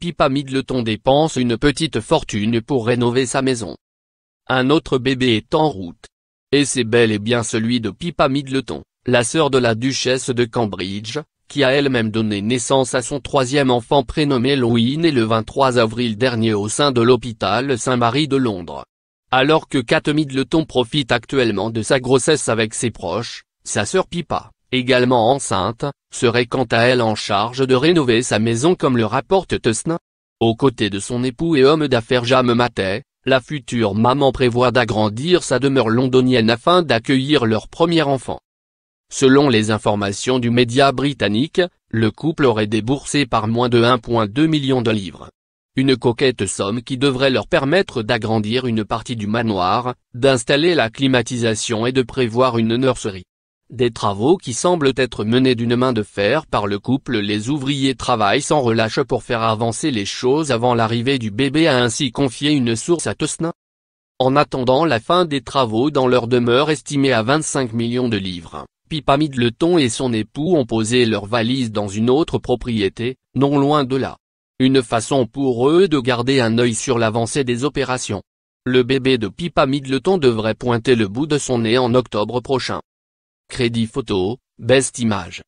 Pippa Middleton dépense une petite fortune pour rénover sa maison. Un autre bébé est en route. Et c'est bel et bien celui de Pippa Middleton, la sœur de la duchesse de Cambridge, qui a elle-même donné naissance à son troisième enfant prénommé Louis né le 23 avril dernier au sein de l'hôpital Saint-Marie de Londres. Alors que Kate Middleton profite actuellement de sa grossesse avec ses proches, sa sœur Pippa, également enceinte, serait quant à elle en charge de rénover sa maison comme le rapporte Tessin. Aux côtés de son époux et homme d'affaires Jam Matet, la future maman prévoit d'agrandir sa demeure londonienne afin d'accueillir leur premier enfant. Selon les informations du média britannique, le couple aurait déboursé par moins de 1,2 million de livres. Une coquette somme qui devrait leur permettre d'agrandir une partie du manoir, d'installer la climatisation et de prévoir une nurserie. Des travaux qui semblent être menés d'une main de fer par le couple les ouvriers travaillent sans relâche pour faire avancer les choses avant l'arrivée du bébé a ainsi confié une source à Tosna. En attendant la fin des travaux dans leur demeure estimée à 25 millions de livres, Pipa Midleton et son époux ont posé leurs valises dans une autre propriété, non loin de là. Une façon pour eux de garder un œil sur l'avancée des opérations. Le bébé de Pipa Midleton devrait pointer le bout de son nez en octobre prochain. Crédit photo, Best image.